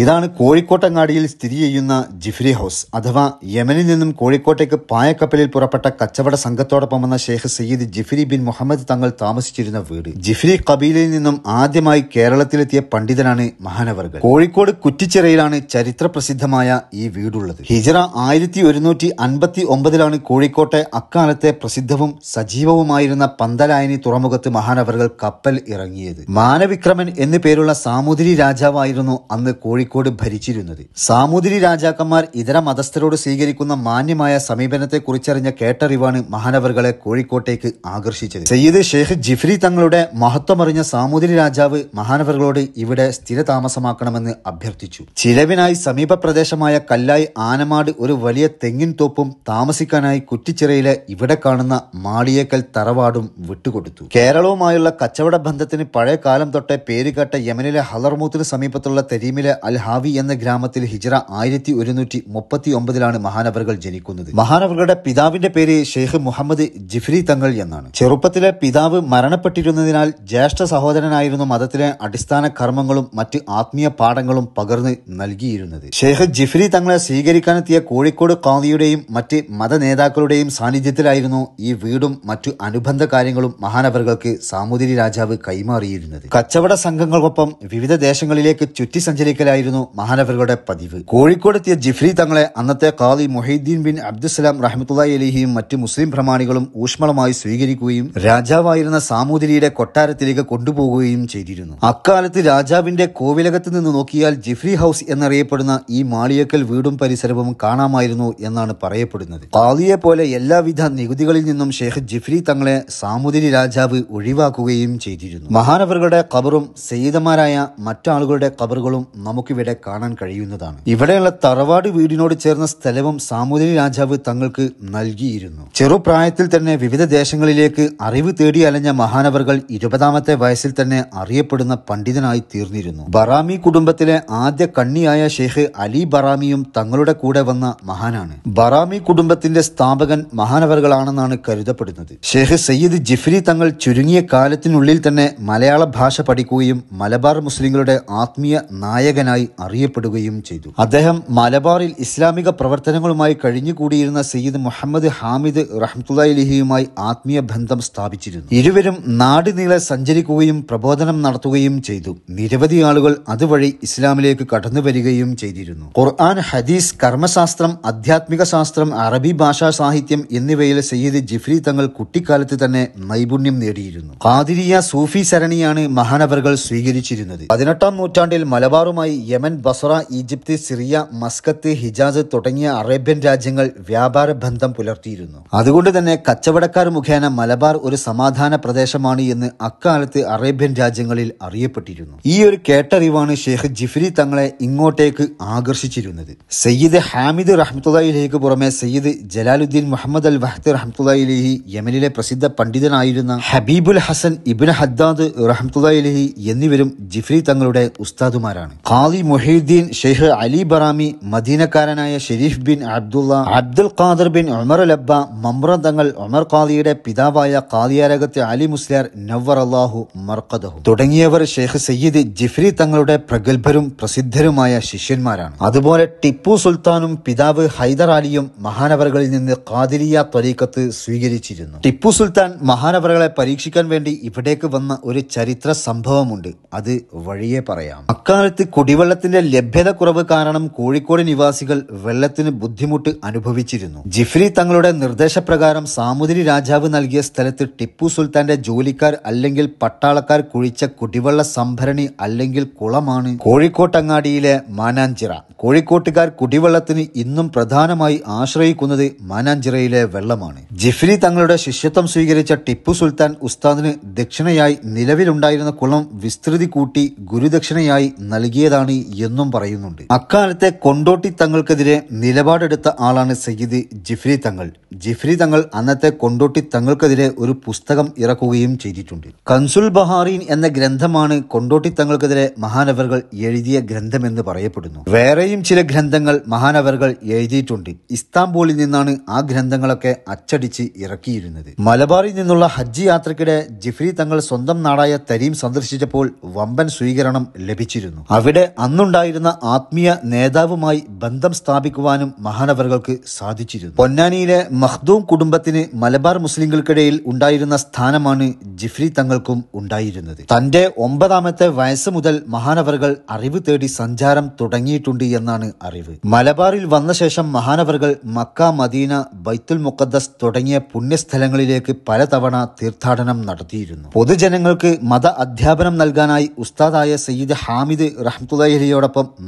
ഇതാണ് കോഴിക്കോട്ടങ്ങാടിയിൽ സ്ഥിതി ചെയ്യുന്ന ജിഫ്രി ഹൗസ് അഥവാ യമനിൽ നിന്നും കോഴിക്കോട്ടേക്ക് പായക്കപ്പലിൽ പുറപ്പെട്ട കച്ചവട സംഘത്തോടൊപ്പം വന്ന ഷെയ്ഖ് സയ്യിദ് ജിഫ്രി ബിൻ മുഹമ്മദ് തങ്ങൾ താമസിച്ചിരുന്ന വീട് ജിഫ്രി കബീലിൽ നിന്നും ആദ്യമായി കേരളത്തിലെത്തിയ പണ്ഡിതനാണ് മഹാനവർകൾ കോഴിക്കോട് കുറ്റിച്ചിറയിലാണ് ചരിത്ര പ്രസിദ്ധമായ ഈ വീടുള്ളത് ഹിജറ ആയിരത്തി ഒരുന്നൂറ്റി അൻപത്തി ഒമ്പതിലാണ് കോഴിക്കോട്ടെ അക്കാലത്തെ പ്രസിദ്ധവും സജീവവുമായിരുന്ന പന്തലായനി തുറമുഖത്ത് മഹാനവർകൾ കപ്പൽ ഇറങ്ങിയത് മാനവിക്രമൻ എന്നു പേരുള്ള സാമൂതിരി രാജാവായിരുന്നു അന്ന് കോഴി കോഴിക്കോട് ഭരിച്ചിരുന്നത് സാമൂതിരി രാജാക്കന്മാർ ഇതര മതസ്ഥരോട് സ്വീകരിക്കുന്ന മാന്യമായ സമീപനത്തെ കുറിച്ചറിഞ്ഞ കേട്ടറിവാണ് മഹാനവറുകളെ കോഴിക്കോട്ടേക്ക് ആകർഷിച്ചത് സയ്യിദ് ഷെയ്ഖ് ജിഫ്രി തങ്ങളുടെ മഹത്വമറിഞ്ഞ സാമൂതിരി രാജാവ് മഹാനവറുകളോട് ഇവിടെ സ്ഥിരതാമസമാക്കണമെന്ന് അഭ്യർത്ഥിച്ചു ചിലവിനായി സമീപ പ്രദേശമായ കല്ലായി ആനമാട് ഒരു വലിയ തെങ്ങിൻ തോപ്പും താമസിക്കാനായി കുറ്റിച്ചിറയിലെ ഇവിടെ കാണുന്ന മാളിയേക്കൽ തറവാടും വിട്ടുകൊടുത്തു കേരളവുമായുള്ള കച്ചവട ബന്ധത്തിന് പഴയ കാലം തൊട്ടേ പേരുകേട്ട യമനിലെ ഹലർമൂത്തിന് സമീപത്തുള്ള തെരീമിലെ അൽ അൽഹാവി ഹാവി എന്ന ഗ്രാമത്തിൽ ഹിജറ ആയിരത്തി ഒരുന്നൂറ്റി മുപ്പത്തി ഒമ്പതിലാണ് മഹാനവറുകൾ ജനിക്കുന്നത് മഹാനവറുകളുടെ പിതാവിന്റെ പേര് ഷെയ്ഖ് മുഹമ്മദ് ജിഫ്രി തങ്ങൾ എന്നാണ് ചെറുപ്പത്തിലെ പിതാവ് മരണപ്പെട്ടിരുന്നതിനാൽ ജ്യേഷ്ഠ സഹോദരനായിരുന്നു മതത്തിലെ അടിസ്ഥാന കർമ്മങ്ങളും മറ്റ് ആത്മീയ പാഠങ്ങളും പകർന്ന് നൽകിയിരുന്നത് ഷെയ്ഖ് ജിഫ്രി തങ്ങളെ സ്വീകരിക്കാനെത്തിയ കോഴിക്കോട് കാന്തിയുടെയും മറ്റ് മത നേതാക്കളുടെയും സാന്നിധ്യത്തിലായിരുന്നു ഈ വീടും മറ്റു അനുബന്ധ കാര്യങ്ങളും മഹാനവറുകൾക്ക് സാമൂതിരി രാജാവ് കൈമാറിയിരുന്നത് കച്ചവട സംഘങ്ങൾക്കൊപ്പം വിവിധ ദേശങ്ങളിലേക്ക് ചുറ്റി സഞ്ചരിക്കലായി ആയിരുന്നു മഹാനവരുടെ പതിവ് കോഴിക്കോടെത്തിയ ജിഫ്രി തങ്ങളെ അന്നത്തെ കാദി മൊഹീദ്ദീൻ ബിൻ അബ്ദുസലാം റഹ്മത്തുല്ലായി അലിഹിയും മറ്റ് മുസ്ലിം പ്രമാണികളും ഊഷ്മളമായി സ്വീകരിക്കുകയും രാജാവായിരുന്ന സാമൂതിരിയുടെ കൊട്ടാരത്തിലേക്ക് കൊണ്ടുപോകുകയും ചെയ്തിരുന്നു അക്കാലത്ത് രാജാവിന്റെ കോവിലകത്ത് നിന്ന് നോക്കിയാൽ ജിഫ്രി ഹൌസ് എന്നറിയപ്പെടുന്ന ഈ മാളിയക്കൽ വീടും പരിസരവും കാണാമായിരുന്നു എന്നാണ് പറയപ്പെടുന്നത് കാദിയെ പോലെ എല്ലാവിധ നികുതികളിൽ നിന്നും ഷെയ്ഖ് ജിഫ്രി തങ്ങളെ സാമൂതിരി രാജാവ് ഒഴിവാക്കുകയും ചെയ്തിരുന്നു മഹാനവറുകളുടെ കബറും സെയ്തമാരായ മറ്റാളുകളുടെ കബറുകളും നമുക്ക് നമുക്കിവിടെ കാണാൻ കഴിയുന്നതാണ് ഇവിടെയുള്ള തറവാട് വീടിനോട് ചേർന്ന സ്ഥലവും സാമൂതിരി രാജാവ് തങ്ങൾക്ക് നൽകിയിരുന്നു ചെറുപ്രായത്തിൽ തന്നെ വിവിധ ദേശങ്ങളിലേക്ക് അറിവ് തേടി അലഞ്ഞ മഹാനവർകൾ ഇരുപതാമത്തെ വയസ്സിൽ തന്നെ അറിയപ്പെടുന്ന പണ്ഡിതനായി തീർന്നിരുന്നു ബറാമി കുടുംബത്തിലെ ആദ്യ കണ്ണിയായ ഷെയ്ഖ് അലി ബറാമിയും തങ്ങളുടെ കൂടെ വന്ന മഹാനാണ് ബറാമി കുടുംബത്തിന്റെ സ്ഥാപകൻ മഹാനവറുകളാണെന്നാണ് കരുതപ്പെടുന്നത് ഷെയ്ഖ് സയ്യിദ് ജിഫ്രി തങ്ങൾ ചുരുങ്ങിയ കാലത്തിനുള്ളിൽ തന്നെ മലയാള ഭാഷ പഠിക്കുകയും മലബാർ മുസ്ലിങ്ങളുടെ ആത്മീയ നായകനായി ആളായി അറിയപ്പെടുകയും ചെയ്തു അദ്ദേഹം മലബാറിൽ ഇസ്ലാമിക പ്രവർത്തനങ്ങളുമായി കഴിഞ്ഞുകൂടിയിരുന്ന സയ്യിദ് മുഹമ്മദ് ഹാമിദ് റഹ്മത്തുലിഹിയുമായി ആത്മീയ ബന്ധം സ്ഥാപിച്ചിരുന്നു ഇരുവരും നാടിനീളെ സഞ്ചരിക്കുകയും പ്രബോധനം നടത്തുകയും ചെയ്തു നിരവധി ആളുകൾ അതുവഴി ഇസ്ലാമിലേക്ക് കടന്നു വരികയും ചെയ്തിരുന്നു ഖുർആൻ ഹദീസ് കർമ്മശാസ്ത്രം അധ്യാത്മിക ശാസ്ത്രം അറബി ഭാഷാ സാഹിത്യം എന്നിവയിൽ സയ്യിദ് ജിഫ്രി തങ്ങൾ കുട്ടിക്കാലത്ത് തന്നെ നൈപുണ്യം നേടിയിരുന്നു ഖാദിരിയ സൂഫി സരണിയാണ് മഹാനവറുകൾ സ്വീകരിച്ചിരുന്നത് പതിനെട്ടാം നൂറ്റാണ്ടിൽ മലബാറുമായി Yemen Basra Egypt Syria Muscat Hijaz തുടങ്ങിയ അറേബ്യൻ രാജ്യങ്ങൾ വ്യാപാര ബന്ധം പുലർത്തിയിരുന്നു അതുകൊണ്ട് തന്നെ കച്ചവടക്കാർ മുഖേന മലബാർ ഒരു സമാധാന പ്രദേശമാണ് എന്ന് അക്കാലത്ത് അറേബ്യൻ രാജ്യങ്ങളിൽ അറിയപ്പെട്ടിരുന്നു ഈ ഒരു കേട്ടറിവാണ് ഷെയ്ഖ് ജിഫ്രി തങ്ങളെ ഇങ്ങോട്ടേക്ക് ആകർഷിച്ചിരുന്നത് സയ്യിദ് ഹാമിദ് റഹ്മത്തുല്ലായിലേക്ക് പുറമെ സയ്യിദ് ജലാലുദ്ദീൻ മുഹമ്മദ് അൽ വഹത്ത് റഹ്മത്തുല്ലായിലേഹി യമനിലെ പ്രസിദ്ധ പണ്ഡിതനായിരുന്ന ഹബീബുൽ ഹസൻ ഇബിൻ ഹദ്ദാദ് റഹ്മത്തുല്ലായിലേഹി എന്നിവരും ജിഫ്രി തങ്ങളുടെ ഉസ്താദുമാരാണ് ഖാദി മുഹീദ്ദീൻ ഷെയ്ഖ് അലി ബറാമി മദീനക്കാരനായ ഷെരീഫ് ബിൻ അബ്ദുള്ള അബ്ദുൽ ഖാദർ ബിൻ ഉമർ ലബ്ബ മമ്ര തങ്ങൾ ഉമർ ഖാദിയുടെ പിതാവായ ഖാദിയാരകത്തെ അലി മുസ്ലിയാർ നവർ അള്ളാഹു മർക്കദഹു തുടങ്ങിയവർ ഷെയ്ഖ് സയ്യിദ് ജിഫ്രി തങ്ങളുടെ പ്രഗത്ഭരും പ്രസിദ്ധരുമായ ശിഷ്യന്മാരാണ് അതുപോലെ ടിപ്പു സുൽത്താനും പിതാവ് ഹൈദർ അലിയും മഹാനവറുകളിൽ നിന്ന് ഖാദിരിയ ത്വരീക്കത്ത് സ്വീകരിച്ചിരുന്നു ടിപ്പു സുൽത്താൻ മഹാനവറുകളെ പരീക്ഷിക്കാൻ വേണ്ടി ഇവിടേക്ക് വന്ന ഒരു ചരിത്ര സംഭവമുണ്ട് അത് വഴിയെ പറയാം അക്കാലത്ത് കുടിവ കുടിവെള്ളത്തിന്റെ ലഭ്യതക്കുറവ് കാരണം കോഴിക്കോട് നിവാസികൾ വെള്ളത്തിന് ബുദ്ധിമുട്ട് അനുഭവിച്ചിരുന്നു ജിഫ്രി തങ്ങളുടെ നിർദ്ദേശപ്രകാരം സാമുതിരി രാജാവ് നൽകിയ സ്ഥലത്ത് ടിപ്പു സുൽത്താന്റെ ജോലിക്കാർ അല്ലെങ്കിൽ പട്ടാളക്കാർ കുഴിച്ച കുടിവെള്ള സംഭരണി അല്ലെങ്കിൽ കുളമാണ് കോഴിക്കോട്ടങ്ങാടിയിലെ മാനാഞ്ചിറ കോഴിക്കോട്ടുകാർ കുടിവെള്ളത്തിന് ഇന്നും പ്രധാനമായി ആശ്രയിക്കുന്നത് മാനാഞ്ചിറയിലെ വെള്ളമാണ് ജിഫ്രി തങ്ങളുടെ ശിഷ്യത്വം സ്വീകരിച്ച ടിപ്പു സുൽത്താൻ ഉസ്താദിന് ദക്ഷിണയായി നിലവിലുണ്ടായിരുന്ന കുളം വിസ്തൃതി കൂട്ടി ഗുരുദക്ഷിണയായി നൽകിയതാണ് ജിഹാദി എന്നും പറയുന്നുണ്ട് അക്കാലത്തെ കൊണ്ടോട്ടി തങ്ങൾക്കെതിരെ നിലപാടെടുത്ത ആളാണ് സയ്യിദ് ജിഫ്രി തങ്ങൾ ജിഫ്രി തങ്ങൾ അന്നത്തെ കൊണ്ടോട്ടി തങ്ങൾക്കെതിരെ ഒരു പുസ്തകം ഇറക്കുകയും ചെയ്തിട്ടുണ്ട് കൻസുൽ ബഹാറീൻ എന്ന ഗ്രന്ഥമാണ് കൊണ്ടോട്ടി തങ്ങൾക്കെതിരെ മഹാനവറുകൾ എഴുതിയ ഗ്രന്ഥമെന്ന് പറയപ്പെടുന്നു വേറെയും ചില ഗ്രന്ഥങ്ങൾ മഹാനവറുകൾ എഴുതിയിട്ടുണ്ട് ഇസ്താംബൂളിൽ നിന്നാണ് ആ ഗ്രന്ഥങ്ങളൊക്കെ അച്ചടിച്ച് ഇറക്കിയിരുന്നത് മലബാറിൽ നിന്നുള്ള ഹജ്ജ് യാത്രക്കിടെ ജിഫ്രി തങ്ങൾ സ്വന്തം നാടായ തരീം സന്ദർശിച്ചപ്പോൾ വമ്പൻ സ്വീകരണം ലഭിച്ചിരുന്നു അവിടെ അന്നുണ്ടായിരുന്ന ആത്മീയ നേതാവുമായി ബന്ധം സ്ഥാപിക്കുവാനും മഹാനവറുകൾക്ക് സാധിച്ചിരുന്നു പൊന്നാനിയിലെ മഹ്ദൂം കുടുംബത്തിന് മലബാർ മുസ്ലിങ്ങൾക്കിടയിൽ ഉണ്ടായിരുന്ന സ്ഥാനമാണ് ജിഫ്രി തങ്ങൾക്കും ഉണ്ടായിരുന്നത് തന്റെ ഒമ്പതാമത്തെ വയസ്സ് മുതൽ മഹാനവറുകൾ അറിവ് തേടി സഞ്ചാരം തുടങ്ങിയിട്ടുണ്ട് എന്നാണ് അറിവ് മലബാറിൽ വന്ന ശേഷം മഹാനവറുകൾ മക്ക മദീന ബൈത്തുൽ മുഖദ്ദസ് തുടങ്ങിയ പുണ്യസ്ഥലങ്ങളിലേക്ക് പലതവണ തീർത്ഥാടനം നടത്തിയിരുന്നു പൊതുജനങ്ങൾക്ക് മത അധ്യാപനം നൽകാനായി ഉസ്താദായ സയ്യിദ് ഹാമിദ് റഹ്മുല്ലായി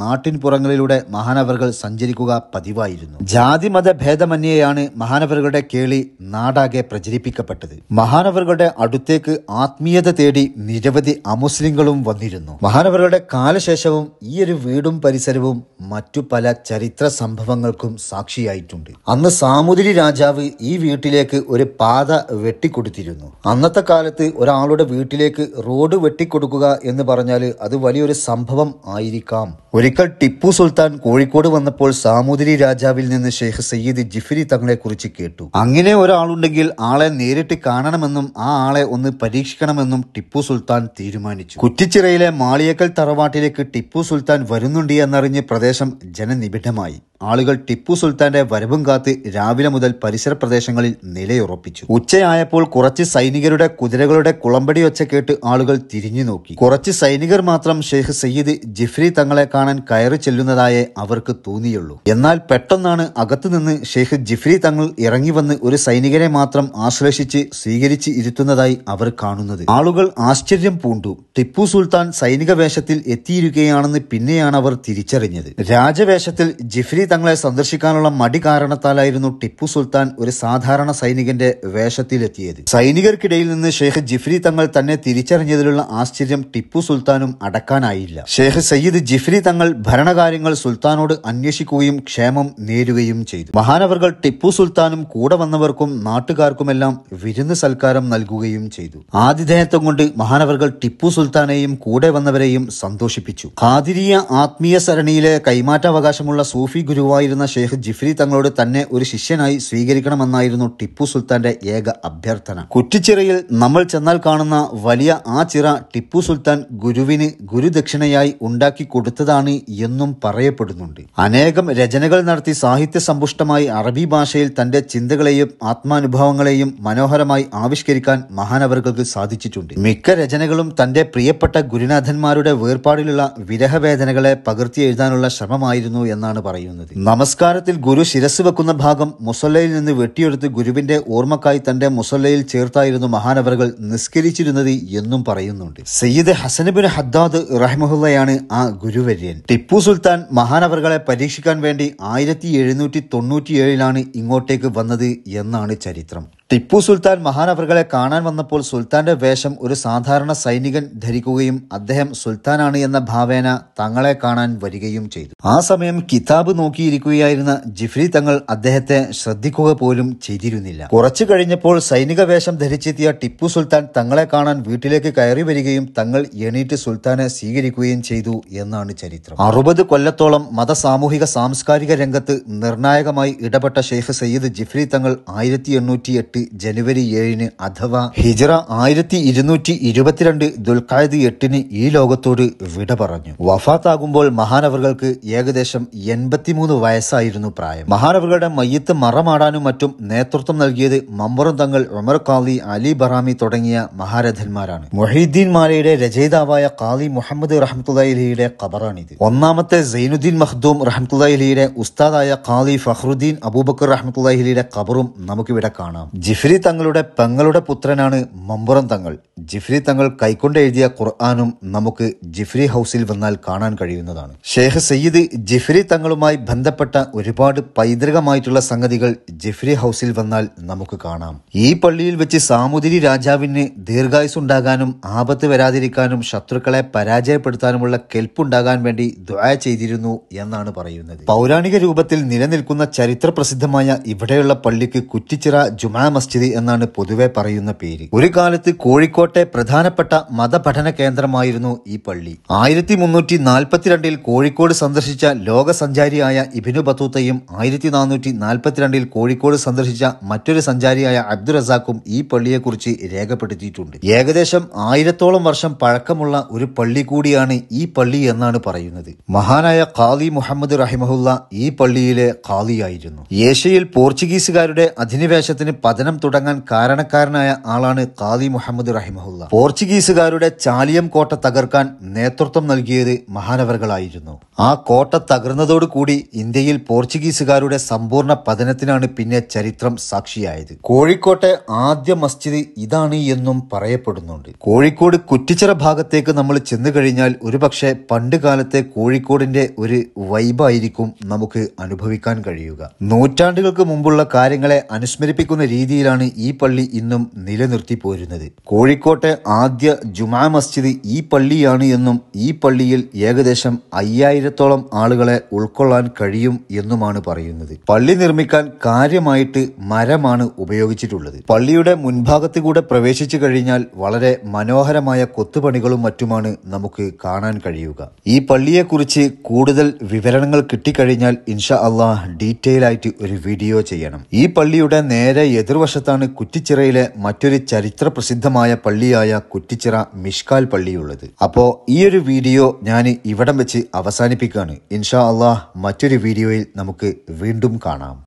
നാട്ടിൻ പുറങ്ങളിലൂടെ മഹാനവറുകൾ സഞ്ചരിക്കുക പതിവായിരുന്നു ജാതിമത ഭേദമന്യേയാണ് മഹാനവറുകളുടെ കേളി നാടാകെ പ്രചരിപ്പിക്കപ്പെട്ടത് മഹാനവറുകളുടെ അടുത്തേക്ക് ആത്മീയത തേടി നിരവധി അമുസ്ലിങ്ങളും വന്നിരുന്നു മഹാനവറുകളുടെ കാലശേഷവും ഈ ഒരു വീടും പരിസരവും മറ്റു പല ചരിത്ര സംഭവങ്ങൾക്കും സാക്ഷിയായിട്ടുണ്ട് അന്ന് സാമുദ്രി രാജാവ് ഈ വീട്ടിലേക്ക് ഒരു പാത വെട്ടിക്കൊടുത്തിരുന്നു അന്നത്തെ കാലത്ത് ഒരാളുടെ വീട്ടിലേക്ക് റോഡ് വെട്ടിക്കൊടുക്കുക എന്ന് പറഞ്ഞാൽ അത് വലിയൊരു സംഭവം ആയിരുന്നു ഉണ്ടായിരിക്കാം ഒരിക്കൽ ടിപ്പു സുൽത്താൻ കോഴിക്കോട് വന്നപ്പോൾ സാമൂതിരി രാജാവിൽ നിന്ന് ഷെയ്ഖ് സയ്യിദ് ജിഫിരി തങ്ങളെ കുറിച്ച് കേട്ടു അങ്ങനെ ഒരാളുണ്ടെങ്കിൽ ആളെ നേരിട്ട് കാണണമെന്നും ആ ആളെ ഒന്ന് പരീക്ഷിക്കണമെന്നും ടിപ്പു സുൽത്താൻ തീരുമാനിച്ചു കുറ്റിച്ചിറയിലെ മാളിയക്കൽ തറവാട്ടിലേക്ക് ടിപ്പു സുൽത്താൻ വരുന്നുണ്ട് എന്നറിഞ്ഞ് പ്രദേശം ജനനിബിഡമായി ആളുകൾ ടിപ്പു സുൽത്താന്റെ വരവും കാത്ത് രാവിലെ മുതൽ പരിസര പ്രദേശങ്ങളിൽ നിലയുറപ്പിച്ചു ഉച്ചയായപ്പോൾ കുറച്ച് സൈനികരുടെ കുതിരകളുടെ കുളമ്പടി ഒച്ച കേട്ട് ആളുകൾ തിരിഞ്ഞു നോക്കി കുറച്ച് സൈനികർ മാത്രം ഷെയ്ഖ് സയ്യിദ് ജിഫ്രി തങ്ങളെ കാണാൻ കയറി ചെല്ലുന്നതായേ അവർക്ക് തോന്നിയുള്ളൂ എന്നാൽ പെട്ടെന്നാണ് അകത്തുനിന്ന് ഷെയ്ഖ് ജിഫ്രി തങ്ങൾ ഇറങ്ങി വന്ന് ഒരു സൈനികരെ മാത്രം ആശ്ലേഷിച്ച് സ്വീകരിച്ച് ഇരുത്തുന്നതായി അവർ കാണുന്നത് ആളുകൾ ആശ്ചര്യം പൂണ്ടു ടിപ്പു സുൽത്താൻ സൈനിക വേഷത്തിൽ എത്തിയിരിക്കുകയാണെന്ന് പിന്നെയാണ് അവർ തിരിച്ചറിഞ്ഞത് രാജവേഷത്തിൽ ജിഫ്രി തങ്ങളെ സന്ദർശിക്കാനുള്ള മടി കാരണത്താലായിരുന്നു ടിപ്പു സുൽത്താൻ ഒരു സാധാരണ സൈനികന്റെ വേഷത്തിലെത്തിയത് സൈനികർക്കിടയിൽ നിന്ന് ഷെയ്ഖ് ജിഫ്രി തങ്ങൾ തന്നെ തിരിച്ചറിഞ്ഞതിലുള്ള ആശ്ചര്യം ടിപ്പു സുൽത്താനും അടക്കാനായില്ല ഷെയ്ഖ് സയ്യിദ് ജിഫ്രി തങ്ങൾ ഭരണകാര്യങ്ങൾ സുൽത്താനോട് അന്വേഷിക്കുകയും ക്ഷേമം നേരുകയും ചെയ്തു മഹാനവർകൾ ടിപ്പു സുൽത്താനും കൂടെ വന്നവർക്കും നാട്ടുകാർക്കുമെല്ലാം വിരുന്ന് സൽക്കാരം നൽകുകയും ചെയ്തു ആതിഥേയത്വം കൊണ്ട് മഹാനവർകൾ ടിപ്പു സുൽത്താനെയും കൂടെ വന്നവരെയും സന്തോഷിപ്പിച്ചു ഖാദിരിയ ആത്മീയ സരണിയിലെ കൈമാറ്റാവകാശമുള്ള സൂഫി ഗുരു ഗുരുവായിരുന്ന ഷെയ്ഖ് ജിഫ്രി തങ്ങളോട് തന്നെ ഒരു ശിഷ്യനായി സ്വീകരിക്കണമെന്നായിരുന്നു ടിപ്പു സുൽത്താന്റെ ഏക അഭ്യർത്ഥന കുറ്റിച്ചിറയിൽ നമ്മൾ ചെന്നാൽ കാണുന്ന വലിയ ആ ചിറ ടിപ്പു സുൽത്താൻ ഗുരുവിന് ഗുരുദക്ഷിണയായി ഉണ്ടാക്കി കൊടുത്തതാണ് എന്നും പറയപ്പെടുന്നുണ്ട് അനേകം രചനകൾ നടത്തി സാഹിത്യ സമ്പുഷ്ടമായി അറബി ഭാഷയിൽ തന്റെ ചിന്തകളെയും ആത്മാനുഭവങ്ങളെയും മനോഹരമായി ആവിഷ്കരിക്കാൻ മഹാനവർക്ക് സാധിച്ചിട്ടുണ്ട് മിക്ക രചനകളും തന്റെ പ്രിയപ്പെട്ട ഗുരുനാഥന്മാരുടെ വേർപാടിലുള്ള വിരഹവേദനകളെ പകർത്തി എഴുതാനുള്ള ശ്രമമായിരുന്നു എന്നാണ് പറയുന്നത് പറയുന്നത് നമസ്കാരത്തിൽ ഗുരു ശിരസ് വെക്കുന്ന ഭാഗം മുസല്ലയിൽ നിന്ന് വെട്ടിയെടുത്ത് ഗുരുവിന്റെ ഓർമ്മക്കായി തന്റെ മുസല്ലയിൽ ചേർത്തായിരുന്നു മഹാനവറുകൾ നിസ്കരിച്ചിരുന്നത് എന്നും പറയുന്നുണ്ട് സയ്യിദ് ഹസനബിൻ ഹദ്ദാദ് റഹ്മുഹുള്ളയാണ് ആ ഗുരുവര്യൻ ടിപ്പു സുൽത്താൻ മഹാനവറുകളെ പരീക്ഷിക്കാൻ വേണ്ടി ആയിരത്തി എഴുന്നൂറ്റി തൊണ്ണൂറ്റിയേഴിലാണ് ഇങ്ങോട്ടേക്ക് വന്നത് എന്നാണ് ചരിത്രം ടിപ്പു സുൽത്താൻ മഹാനവറുകളെ കാണാൻ വന്നപ്പോൾ സുൽത്താന്റെ വേഷം ഒരു സാധാരണ സൈനികൻ ധരിക്കുകയും അദ്ദേഹം സുൽത്താനാണ് എന്ന ഭാവേന തങ്ങളെ കാണാൻ വരികയും ചെയ്തു ആ സമയം കിതാബ് നോക്കിയിരിക്കുകയായിരുന്ന ജിഫ്രി തങ്ങൾ അദ്ദേഹത്തെ ശ്രദ്ധിക്കുക പോലും ചെയ്തിരുന്നില്ല കുറച്ചു കഴിഞ്ഞപ്പോൾ സൈനിക വേഷം ധരിച്ചെത്തിയ ടിപ്പു സുൽത്താൻ തങ്ങളെ കാണാൻ വീട്ടിലേക്ക് കയറി വരികയും തങ്ങൾ എണീറ്റ് സുൽത്താനെ സ്വീകരിക്കുകയും ചെയ്തു എന്നാണ് ചരിത്രം അറുപത് കൊല്ലത്തോളം മത സാമൂഹിക സാംസ്കാരിക രംഗത്ത് നിർണായകമായി ഇടപെട്ട ഷെയ്ഖ് സയ്യിദ് ജിഫ്രി തങ്ങൾ ആയിരത്തി എട്ട് ജനുവരി ഏഴിന് അഥവാ ഹിജറ ആയിരത്തി ഇരുന്നൂറ്റി ഇരുപത്തിരണ്ട് ദുൽഖായത് എട്ടിന് ഈ ലോകത്തോട് വിട പറഞ്ഞു വഫാത്താകുമ്പോൾ മഹാനവറുകൾക്ക് ഏകദേശം എൺപത്തിമൂന്ന് വയസ്സായിരുന്നു പ്രായം മഹാനവറുകളുടെ മയ്യത്ത് മറമാടാനും മറ്റും നേതൃത്വം നൽകിയത് മമ്പുറം തങ്ങൾ ഉമർ കാലി അലി ബറാമി തുടങ്ങിയ മഹാരഥന്മാരാണ് മൊഹീദ്ദീൻ മാലയുടെ രചയിതാവായ കാലി മുഹമ്മദ് റഹ്മത്തുല്ലാഹിയുടെ കബറാണിത് ഒന്നാമത്തെ സൈനുദ്ദീൻ മഹ്ദൂം റഹ്മത്തുല്ലാഹിയുടെ ഉസ്താദായ കാലി ഫഹ്റുദ്ദീൻ അബൂബക്കർ റഹ്മത്തുല്ലാഹിയുടെ ഖബറും നമുക്കിവിടെ കാണാം ജിഫ്രി തങ്ങളുടെ പെങ്ങളുടെ പുത്രനാണ് മമ്പുറം തങ്ങൾ ജിഫ്രി തങ്ങൾ കൈക്കൊണ്ട് എഴുതിയ ഖുർആാനും നമുക്ക് ജിഫ്രി ഹൗസിൽ വന്നാൽ കാണാൻ കഴിയുന്നതാണ് ഷെയ്ഖ് സയ്യിദ് ജിഫ്രി തങ്ങളുമായി ബന്ധപ്പെട്ട ഒരുപാട് പൈതൃകമായിട്ടുള്ള സംഗതികൾ ജിഫ്രി ഹൗസിൽ വന്നാൽ നമുക്ക് കാണാം ഈ പള്ളിയിൽ വെച്ച് സാമുതിരി രാജാവിന് ദീർഘായുസുണ്ടാകാനും ആപത്ത് വരാതിരിക്കാനും ശത്രുക്കളെ പരാജയപ്പെടുത്താനുമുള്ള കെൽപ്പുണ്ടാകാൻ വേണ്ടി ദ്വായ ചെയ്തിരുന്നു എന്നാണ് പറയുന്നത് പൗരാണിക രൂപത്തിൽ നിലനിൽക്കുന്ന ചരിത്രപ്രസിദ്ധമായ ഇവിടെയുള്ള പള്ളിക്ക് കുറ്റിച്ചിറ ജുമാ മസ്ജിദ് എന്നാണ് പൊതുവെ പറയുന്ന പേര് ഒരു കാലത്ത് കോഴിക്കോട്ടെ പ്രധാനപ്പെട്ട മതപഠന കേന്ദ്രമായിരുന്നു ഈ പള്ളി ആയിരത്തി മുന്നൂറ്റി നാൽപ്പത്തിരണ്ടിൽ കോഴിക്കോട് സന്ദർശിച്ച ലോകസഞ്ചാരിയായ ഇബിനു ബത്തൂത്തയും ആയിരത്തി നാനൂറ്റി നാൽപ്പത്തിരണ്ടിൽ കോഴിക്കോട് സന്ദർശിച്ച മറ്റൊരു സഞ്ചാരിയായ അബ്ദുൾ റസാഖും ഈ പള്ളിയെക്കുറിച്ച് രേഖപ്പെടുത്തിയിട്ടുണ്ട് ഏകദേശം ആയിരത്തോളം വർഷം പഴക്കമുള്ള ഒരു പള്ളി കൂടിയാണ് ഈ പള്ളി എന്നാണ് പറയുന്നത് മഹാനായ ഖാലി മുഹമ്മദ് റഹിമഹുല്ല ഈ പള്ളിയിലെ ഖാദിയായിരുന്നു ഏഷ്യയിൽ പോർച്ചുഗീസുകാരുടെ അധിനിവേശത്തിന് പതന വചനം തുടങ്ങാൻ കാരണക്കാരനായ ആളാണ് കാദി മുഹമ്മദ് റഹിമഹുല്ല പോർച്ചുഗീസുകാരുടെ ചാലിയം കോട്ട തകർക്കാൻ നേതൃത്വം നൽകിയത് മഹാനവറുകളായിരുന്നു ആ കോട്ട തകർന്നതോടുകൂടി ഇന്ത്യയിൽ പോർച്ചുഗീസുകാരുടെ സമ്പൂർണ്ണ പതനത്തിനാണ് പിന്നെ ചരിത്രം സാക്ഷിയായത് കോഴിക്കോട്ടെ ആദ്യ മസ്ജിദ് ഇതാണ് എന്നും പറയപ്പെടുന്നുണ്ട് കോഴിക്കോട് കുറ്റിച്ചിറ ഭാഗത്തേക്ക് നമ്മൾ ചെന്നു കഴിഞ്ഞാൽ ഒരുപക്ഷെ പണ്ട് കാലത്തെ കോഴിക്കോടിന്റെ ഒരു വൈബായിരിക്കും നമുക്ക് അനുഭവിക്കാൻ കഴിയുക നൂറ്റാണ്ടുകൾക്ക് മുമ്പുള്ള കാര്യങ്ങളെ അനുസ്മരിപ്പിക്കുന്ന രീതി രീതിയിലാണ് ഈ പള്ളി ഇന്നും നിലനിർത്തി പോരുന്നത് കോഴിക്കോട്ടെ ആദ്യ ജുമാ മസ്ജിദ് ഈ പള്ളിയാണ് എന്നും ഈ പള്ളിയിൽ ഏകദേശം അയ്യായിരത്തോളം ആളുകളെ ഉൾക്കൊള്ളാൻ കഴിയും എന്നുമാണ് പറയുന്നത് പള്ളി നിർമ്മിക്കാൻ കാര്യമായിട്ട് മരമാണ് ഉപയോഗിച്ചിട്ടുള്ളത് പള്ളിയുടെ മുൻഭാഗത്തു കൂടെ പ്രവേശിച്ചു കഴിഞ്ഞാൽ വളരെ മനോഹരമായ കൊത്തുപണികളും മറ്റുമാണ് നമുക്ക് കാണാൻ കഴിയുക ഈ പള്ളിയെക്കുറിച്ച് കൂടുതൽ വിവരണങ്ങൾ കിട്ടിക്കഴിഞ്ഞാൽ ഇൻഷാ അള്ളാഹ് ഡീറ്റെയിൽ ആയിട്ട് ഒരു വീഡിയോ ചെയ്യണം ഈ പള്ളിയുടെ നേരെ എതിർ വടക്കുവശത്താണ് കുറ്റിച്ചിറയിലെ മറ്റൊരു ചരിത്ര പ്രസിദ്ധമായ പള്ളിയായ കുറ്റിച്ചിറ മിഷ്കാൽ പള്ളിയുള്ളത് അപ്പോൾ ഈ ഒരു വീഡിയോ ഞാൻ ഇവിടം വെച്ച് അവസാനിപ്പിക്കുകയാണ് ഇൻഷാ അള്ളാഹ് മറ്റൊരു വീഡിയോയിൽ നമുക്ക് വീണ്ടും കാണാം